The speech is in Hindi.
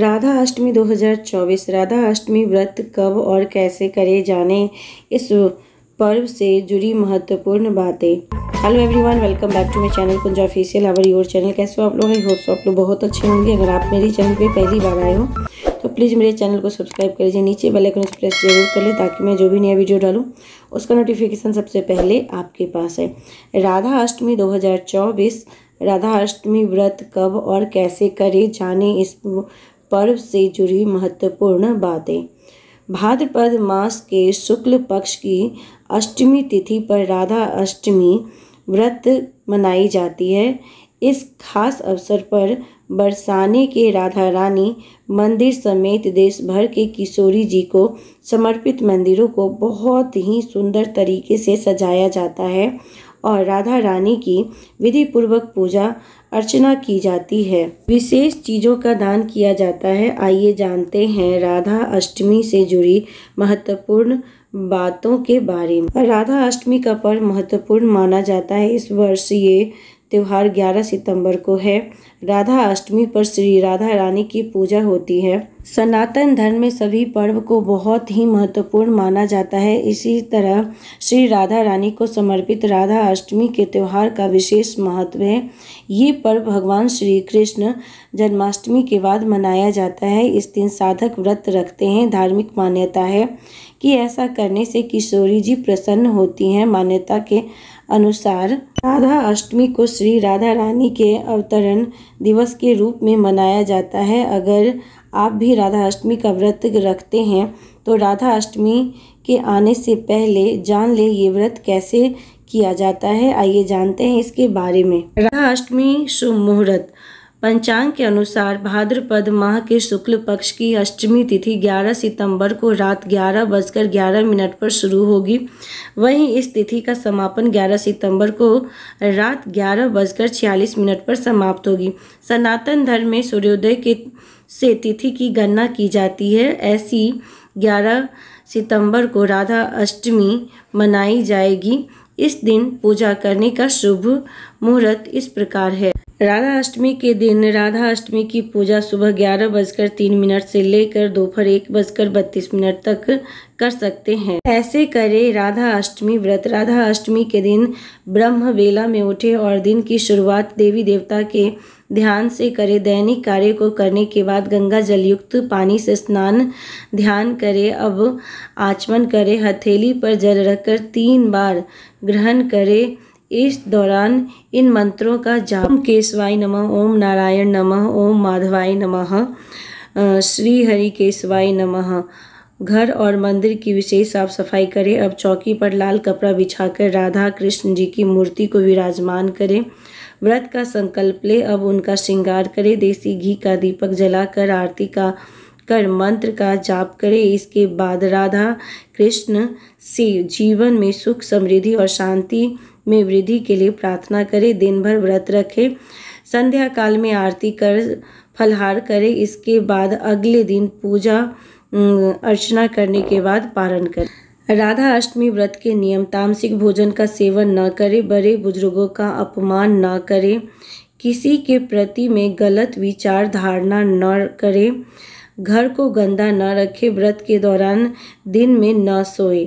राधा अष्टमी 2024 राधा अष्टमी व्रत कब और कैसे करे जाने इस पर्व से जुड़ी महत्वपूर्ण बातें hello everyone welcome back to my channel Kunj official our your channel कैसे हो आप लोग आई होप सो आप लोग बहुत अच्छे होंगे अगर आप मेरी चैनल पे पहली बार आए हो तो प्लीज़ मेरे चैनल को सब्सक्राइब कर लीजिए नीचे बेल आइकन प्रेस जरूर कर लें ताकि मैं जो भी नया वीडियो डालूँ उसका नोटिफिकेशन सबसे पहले आपके पास है राधा अष्टमी 2024 राधा अष्टमी व्रत कब और कैसे करे जाने इस पर्व से जुड़ी महत्वपूर्ण बातें भाद्रपद मास के शुक्ल पक्ष की अष्टमी तिथि पर राधा अष्टमी व्रत मनाई जाती है इस खास अवसर पर बरसाने के राधा रानी मंदिर समेत देश भर के किशोरी जी को समर्पित मंदिरों को बहुत ही सुंदर तरीके से सजाया जाता है और राधा रानी की विधि पूर्वक पूजा अर्चना की जाती है विशेष चीज़ों का दान किया जाता है आइए जानते हैं राधा अष्टमी से जुड़ी महत्वपूर्ण बातों के बारे में राधा अष्टमी का पर्व महत्वपूर्ण माना जाता है इस वर्ष ये त्यौहार 11 सितंबर को है राधा अष्टमी पर श्री राधा रानी की पूजा होती है सनातन धर्म में सभी पर्व को बहुत ही महत्वपूर्ण माना जाता है इसी तरह श्री राधा रानी को समर्पित राधा अष्टमी के त्यौहार का विशेष महत्व है ये पर्व भगवान श्री कृष्ण जन्माष्टमी के बाद मनाया जाता है इस दिन साधक व्रत रखते हैं धार्मिक मान्यता है कि ऐसा करने से किशोरी जी प्रसन्न होती हैं मान्यता के अनुसार राधा अष्टमी को श्री राधा रानी के अवतरण दिवस के रूप में मनाया जाता है अगर आप भी राधा अष्टमी का व्रत रखते हैं तो राधा अष्टमी के आने से पहले जान ले ये व्रत कैसे किया जाता है आइए जानते हैं इसके बारे में राधा अष्टमी शुभ मुहूर्त पंचांग के अनुसार भाद्रपद माह के शुक्ल पक्ष की अष्टमी तिथि 11 सितंबर को रात ग्यारह बजकर ग्यारह मिनट पर शुरू होगी वहीं इस तिथि का समापन 11 सितंबर को रात ग्यारह बजकर छियालीस मिनट पर समाप्त होगी सनातन धर्म में सूर्योदय के से तिथि की गणना की जाती है ऐसी 11 सितंबर को राधा अष्टमी मनाई जाएगी इस दिन पूजा करने का शुभ मुहूर्त इस प्रकार है राधा अष्टमी के दिन राधा अष्टमी की पूजा सुबह ग्यारह बजकर तीन मिनट से लेकर दोपहर एक बजकर बत्तीस मिनट तक कर सकते हैं ऐसे करें राधा अष्टमी व्रत राधा अष्टमी के दिन ब्रह्म वेला में उठे और दिन की शुरुआत देवी देवता के ध्यान से करें दैनिक कार्य को करने के बाद गंगा जलयुक्त पानी से स्नान ध्यान करें अब आचमन करें हथेली पर जल रखकर तीन बार ग्रहण करें इस दौरान इन मंत्रों का जाप ओम केशवाय नमः ओम नारायण नमः ओम माधवाय नमः श्री हरि केशवाय नमः घर और मंदिर की विशेष साफ सफाई करें अब चौकी पर लाल कपड़ा बिछाकर राधा कृष्ण जी की मूर्ति को विराजमान करें व्रत का संकल्प ले अब उनका श्रृंगार करें देसी घी का दीपक जलाकर आरती का कर मंत्र का जाप करें इसके बाद राधा कृष्ण से जीवन में सुख समृद्धि और शांति में वृद्धि के लिए प्रार्थना करें दिन भर व्रत रखें संध्या काल में आरती कर फलहार करें इसके बाद अगले दिन पूजा अर्चना करने के बाद पारण करें राधा अष्टमी व्रत के नियम तामसिक भोजन का सेवन न करें बड़े बुजुर्गों का अपमान न करें किसी के प्रति में गलत विचार धारणा न करें घर को गंदा न रखें व्रत के दौरान दिन में न सोए